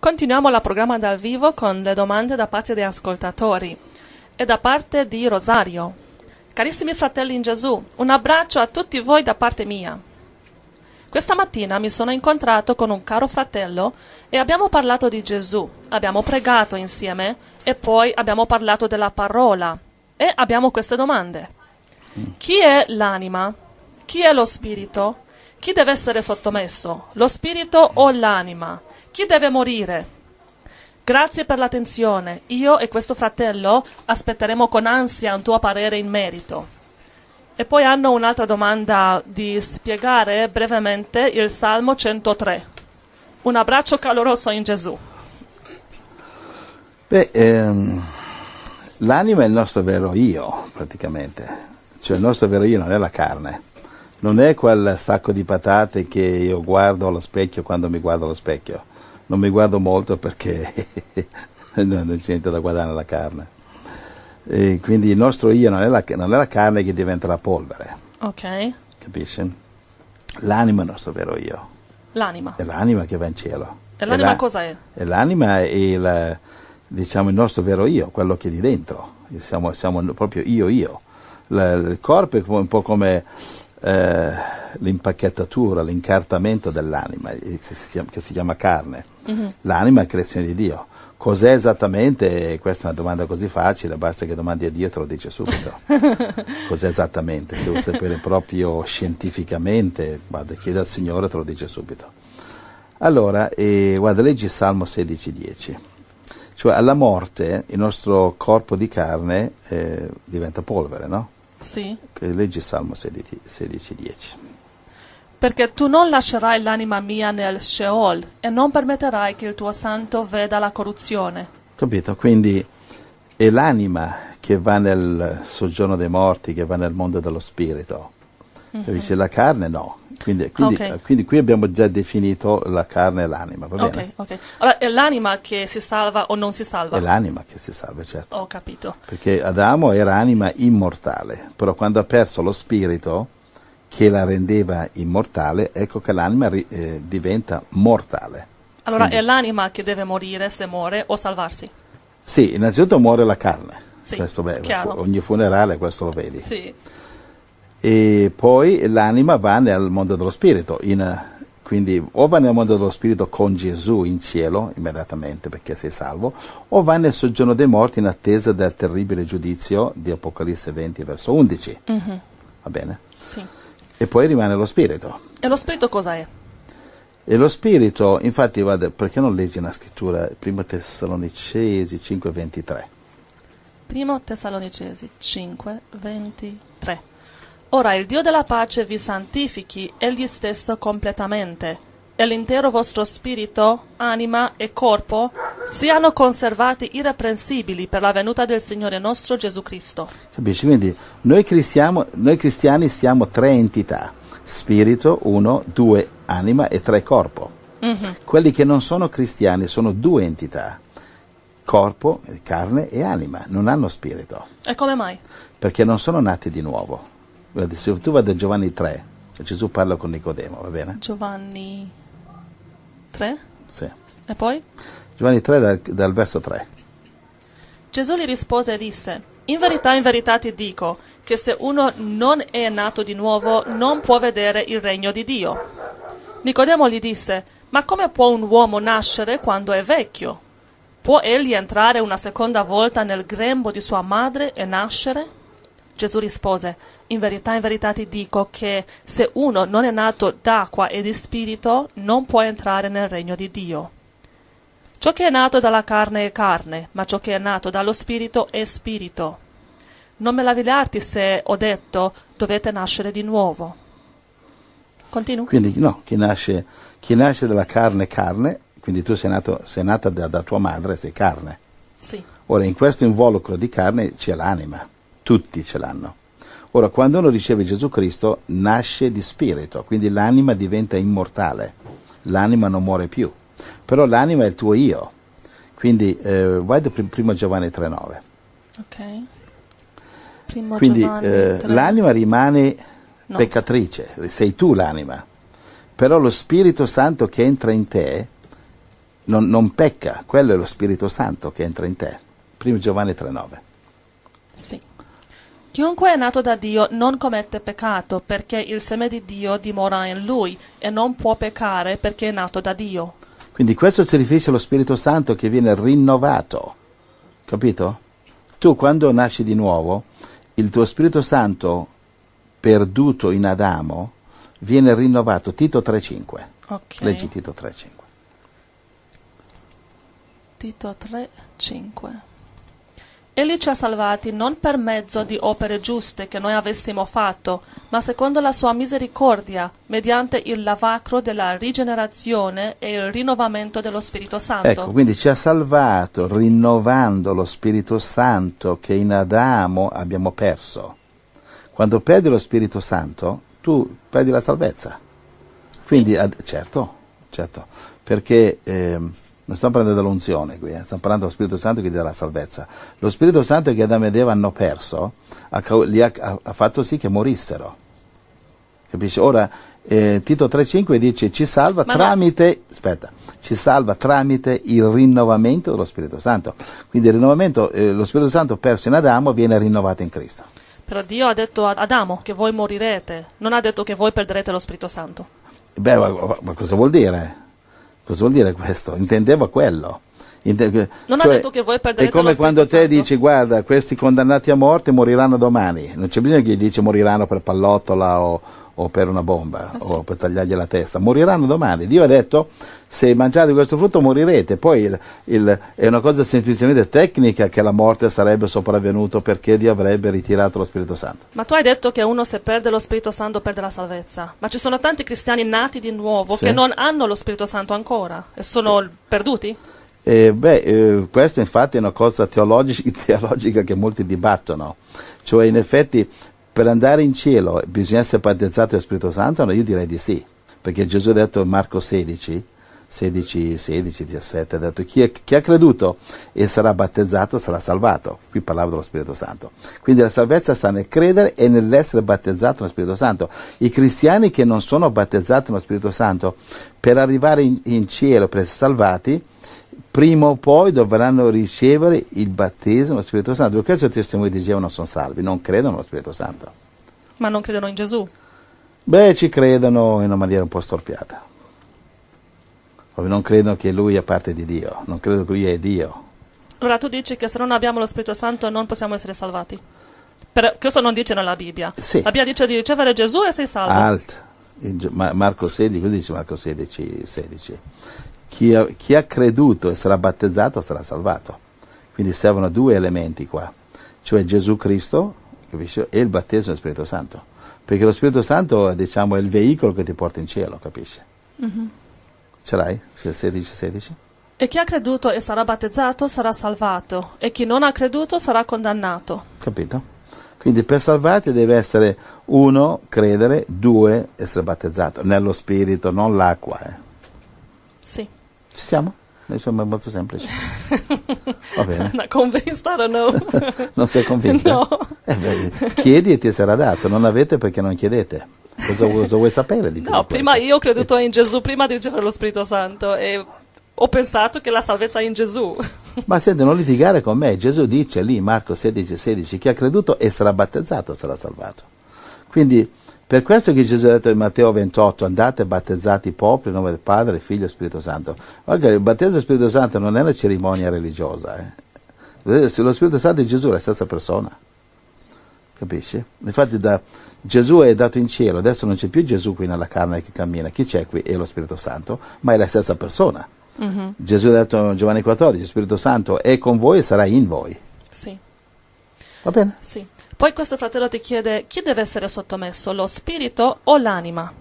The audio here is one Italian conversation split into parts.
Continuiamo la programma dal vivo con le domande da parte degli ascoltatori e da parte di Rosario. Carissimi fratelli in Gesù, un abbraccio a tutti voi da parte mia. Questa mattina mi sono incontrato con un caro fratello e abbiamo parlato di Gesù, abbiamo pregato insieme e poi abbiamo parlato della parola e abbiamo queste domande. Chi è l'anima? Chi è lo spirito? Chi deve essere sottomesso? Lo spirito o l'anima? Chi deve morire? Grazie per l'attenzione. Io e questo fratello aspetteremo con ansia un tuo parere in merito. E poi hanno un'altra domanda di spiegare brevemente il Salmo 103. Un abbraccio caloroso in Gesù. Beh, ehm, l'anima è il nostro vero io, praticamente. Cioè il nostro vero io non è la carne. Non è quel sacco di patate che io guardo allo specchio quando mi guardo allo specchio non mi guardo molto perché non c'è niente da guadagnare la carne. E quindi il nostro io non è, la, non è, la, carne che diventa la polvere. Ok. Capisci? L'anima è il nostro vero io. L'anima. È l'anima che va in cielo. E l'anima è la, cos'è? È l'anima è il, diciamo, il nostro vero io, quello che è di dentro. Siamo, siamo proprio io io. La, il corpo è un po' come... Eh, l'impacchettatura, l'incartamento dell'anima, eh, che si chiama carne. Uh-huh. L'anima è creazione di Dio. Cos'è esattamente? Questa è una domanda così facile, basta che domandi a Dio te lo dice subito. Cos'è esattamente? Se vuoi sapere proprio scientificamente, vada, chiedi al Signore te lo dice subito. Allora, eh, guarda, leggi Salmo 16,10. Cioè, alla morte il nostro corpo di carne eh, diventa polvere, no? Sì. Leggi Salmo 16,10 perché tu non lascerai l'anima mia nel Sheol e non permetterai che il tuo santo veda la corruzione. Capito? Quindi è l'anima che va nel soggiorno dei morti, che va nel mondo dello spirito. Mhm. Capisci? La carne no. Quindi, quindi, okay. quindi, qui abbiamo già definito la carne e l'anima, va bene? Okay, okay. Allora è l'anima che si salva o non si salva? È l'anima che si salva, certo. Ho capito. Perché Adamo era anima immortale, però quando ha perso lo spirito che la rendeva immortale, ecco che l'anima eh, diventa mortale. Allora Quindi. è l'anima che deve morire se muore o salvarsi? Sì, innanzitutto muore la carne, sì, questo, beh, ogni funerale questo lo vedi. Sì. E poi l'anima va nel mondo dello spirito, in, quindi o va nel mondo dello spirito con Gesù in cielo immediatamente perché sei salvo, o va nel soggiorno dei morti in attesa del terribile giudizio di Apocalisse 20 verso 11. Mm-hmm. Va bene? Sì e poi rimane lo spirito. E lo spirito cosa è? E lo spirito, infatti, vada, perché non leggi una scrittura, 1 Tessalonicesi 5:23? 1 Tessalonicesi 5, 23 Ora il Dio della pace vi santifichi egli stesso completamente e l'intero vostro spirito, anima e corpo siano conservati irreprensibili per la venuta del Signore nostro Gesù Cristo. Capisci? Quindi noi, noi cristiani siamo tre entità, spirito, uno, due, anima e tre corpo. Mm-hmm. Quelli che non sono cristiani sono due entità, corpo, carne e anima, non hanno spirito. E come mai? Perché non sono nati di nuovo. Se tu vai da Giovanni 3, Gesù parla con Nicodemo, va bene? Giovanni 3? Sì. E poi? Giovanni 3 dal, dal verso 3. Gesù gli rispose e disse, In verità, in verità ti dico, che se uno non è nato di nuovo, non può vedere il regno di Dio. Nicodemo gli disse, Ma come può un uomo nascere quando è vecchio? Può egli entrare una seconda volta nel grembo di sua madre e nascere? Gesù rispose, in verità, in verità ti dico che se uno non è nato d'acqua e di spirito, non può entrare nel regno di Dio. Ciò che è nato dalla carne è carne, ma ciò che è nato dallo spirito è spirito. Non me lavigliarti se ho detto dovete nascere di nuovo. Continua. Quindi no, chi nasce, chi nasce dalla carne è carne, quindi tu sei, nato, sei nata da, da, tua madre, sei carne. Sì. Ora in questo involucro di carne c'è l'anima tutti ce l'hanno. Ora, quando uno riceve Gesù Cristo, nasce di spirito, quindi l'anima diventa immortale, l'anima non muore più, però l'anima è il tuo io. Quindi eh, guarda primo Giovanni 3,9. Ok. Primo quindi Giovanni, eh, l'anima rimane no. peccatrice, sei tu l'anima, però lo Spirito Santo che entra in te non, non pecca, quello è lo Spirito Santo che entra in te. Primo Giovanni 3,9. Sì. Chiunque è nato da Dio non commette peccato, perché il seme di Dio dimora in lui e non può peccare perché è nato da Dio. Quindi questo si riferisce allo Spirito Santo che viene rinnovato. Capito? Tu quando nasci di nuovo, il tuo Spirito Santo perduto in Adamo viene rinnovato. Tito 3.5. Okay. Leggi Tito 3.5. Tito 3.5. Egli ci ha salvati non per mezzo di opere giuste che noi avessimo fatto, ma secondo la sua misericordia, mediante il lavacro della rigenerazione e il rinnovamento dello Spirito Santo. Ecco, quindi ci ha salvato rinnovando lo Spirito Santo che in Adamo abbiamo perso. Quando perdi lo Spirito Santo, tu perdi la salvezza. Quindi, sì. ad, certo, certo, perché... Eh, non stiamo parlando dell'unzione qui, eh? stiamo parlando dello Spirito Santo che la salvezza. Lo Spirito Santo che Adamo ed Eva hanno perso ha, li ha, ha fatto sì che morissero. Capisci? Ora eh, Tito 3,5 dice ci salva, tramite, aspetta, ci salva tramite il rinnovamento dello Spirito Santo. Quindi il rinnovamento, eh, lo Spirito Santo perso in Adamo viene rinnovato in Cristo. Però Dio ha detto ad Adamo che voi morirete, non ha detto che voi perderete lo Spirito Santo. Beh, ma, ma cosa vuol dire? Cosa vuol dire questo? Intendeva quello. Inte- non cioè, ha detto che voi perderete È come quando te dici guarda questi condannati a morte moriranno domani, non c'è bisogno che gli dici moriranno per pallottola o, o per una bomba ah, sì. o per tagliargli la testa, moriranno domani. Dio ha detto se mangiate questo frutto morirete. Poi il, il, è una cosa semplicemente tecnica che la morte sarebbe sopravvenuta perché Dio avrebbe ritirato lo Spirito Santo. Ma tu hai detto che uno se perde lo Spirito Santo perde la salvezza, ma ci sono tanti cristiani nati di nuovo sì. che non hanno lo Spirito Santo ancora e sono eh. perduti? Eh, beh, eh, questa infatti è una cosa teologica che molti dibattono, cioè in effetti per andare in cielo bisogna essere battezzati dallo Spirito Santo? No, io direi di sì, perché Gesù ha detto in Marco 16, 16, 16, 17, ha detto chi, è, chi ha creduto e sarà battezzato sarà salvato. Qui parlava dello Spirito Santo. Quindi la salvezza sta nel credere e nell'essere battezzato nello Spirito Santo. I cristiani che non sono battezzati nello Spirito Santo, per arrivare in, in cielo, per essere salvati, prima o poi dovranno ricevere il battesimo dello Spirito Santo. Perché questo i testimoni di Geova non sono salvi, non credono allo Spirito Santo. Ma non credono in Gesù? Beh, ci credono in una maniera un po' storpiata non credono che lui è parte di Dio, non credono che lui è Dio. Allora tu dici che se non abbiamo lo Spirito Santo non possiamo essere salvati. Però questo non dice nella Bibbia. Sì. La Bibbia dice di ricevere Gesù e sei salvo. Alt. Marco 16, cosa dice Marco 16, 16? Chi ha, chi ha creduto e sarà battezzato sarà salvato. Quindi servono due elementi qua, cioè Gesù Cristo capisci? e il battesimo dello Spirito Santo. Perché lo Spirito Santo diciamo, è il veicolo che ti porta in cielo, capisci? Mm-hmm. Ce l'hai? Sì, 16-16. E chi ha creduto e sarà battezzato sarà salvato, e chi non ha creduto sarà condannato. Capito? Quindi per salvarti deve essere uno, credere, due, essere battezzato, nello spirito, non l'acqua. Eh. Sì. Ci siamo? Noi siamo molto semplice. Va bene. No, convinta o no? non sei convinto? No. Eh beh, chiedi e ti sarà dato, non avete perché non chiedete. Cosa, cosa vuoi sapere di più? No, prima io ho creduto in Gesù prima di ricevere lo Spirito Santo e ho pensato che la salvezza è in Gesù. Ma senti, non litigare con me, Gesù dice lì, Marco 16, 16, chi ha creduto e sarà battezzato sarà salvato. Quindi, per questo che Gesù ha detto in Matteo 28, andate battezzati i popoli in nome del Padre, Figlio e Spirito Santo. Guarda, il battesimo del Spirito Santo non è una cerimonia religiosa. Eh. lo Spirito Santo di Gesù è la stessa persona. Capisci? Infatti da, Gesù è dato in cielo, adesso non c'è più Gesù qui nella carne che cammina, chi c'è qui? È lo Spirito Santo, ma è la stessa persona. Mm-hmm. Gesù ha detto in Giovanni 14, Spirito Santo è con voi e sarà in voi. Sì. Va bene? Sì. Poi questo fratello ti chiede chi deve essere sottomesso, lo spirito o l'anima?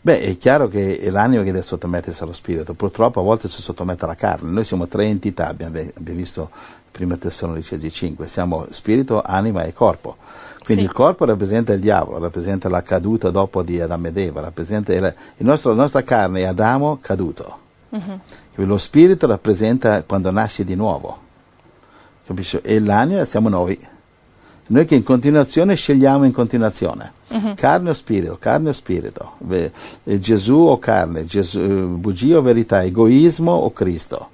Beh, è chiaro che è l'anima che deve sottomettersi allo spirito, purtroppo a volte si sottomette alla carne. Noi siamo tre entità, abbiamo, abbiamo visto prima Tessalonicesi 5, siamo spirito, anima e corpo. Quindi sì. il corpo rappresenta il diavolo, rappresenta la caduta dopo di Adamo ed Eva, rappresenta il, il nostro, la nostra carne è Adamo caduto. Uh-huh. Lo spirito rappresenta quando nasce di nuovo. Capisci? E l'anima siamo noi. Noi che in continuazione scegliamo in continuazione. Uh-huh. Carne o spirito, carne o spirito. Eh, Gesù o carne, Gesù, eh, bugia o verità, egoismo o Cristo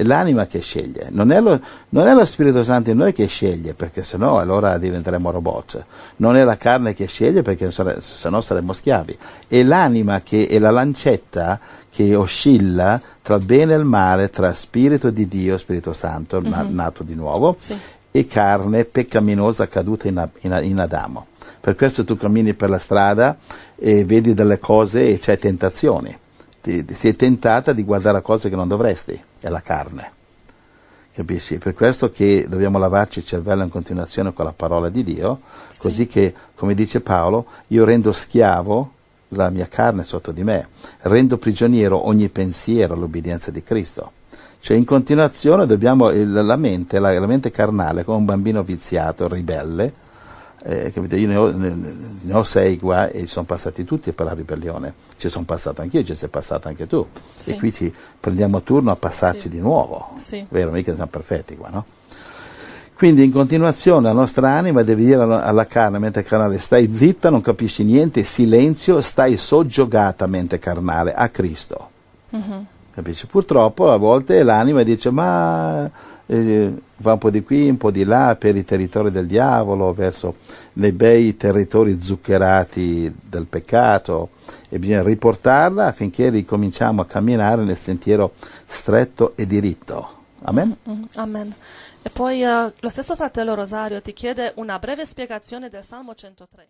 è l'anima che sceglie, non è, lo, non è, lo, Spirito Santo in noi che sceglie, perché sennò allora diventeremo robot, non è la carne che sceglie perché sennò saremmo schiavi, è l'anima che è la lancetta che oscilla tra il bene e il male, tra Spirito di Dio, Spirito Santo, mm-hmm. nato di nuovo, sì. e carne peccaminosa caduta in, in, in Adamo. Per questo tu cammini per la strada e vedi delle cose e c'è tentazioni ti, ti, sei tentata di guardare a cose che non dovresti, è la carne. Capisci? È per questo che dobbiamo lavarci il cervello in continuazione con la parola di Dio, sì. così che, come dice Paolo, io rendo schiavo la mia carne sotto di me, rendo prigioniero ogni pensiero all'obbedienza di Cristo. Cioè in continuazione dobbiamo, la, mente, la, la mente carnale, come un bambino viziato, ribelle, eh, Io ne ho, ne ho, sei qua e sono passati tutti per la ribellione, ci sono passato anch'io, ci sei passato anche tu. Sì. E qui ci prendiamo a turno a passarci sì. di nuovo. Sì. Vero, mica siamo perfetti qua, no? Quindi in continuazione la nostra anima deve dire alla carne, mente carnale, stai zitta, non capisci niente, silenzio, stai soggiogata, mente carnale, a Cristo. Mm-hmm. Capisci? Purtroppo a volte l'anima dice ma eh, va un po' di qui, un po' di là per i territori del diavolo, verso nei bei territori zuccherati del peccato e bisogna riportarla affinché ricominciamo a camminare nel sentiero stretto e diritto. Amen. Mm-hmm. Amen. E poi eh, lo stesso fratello Rosario ti chiede una breve spiegazione del Salmo 103.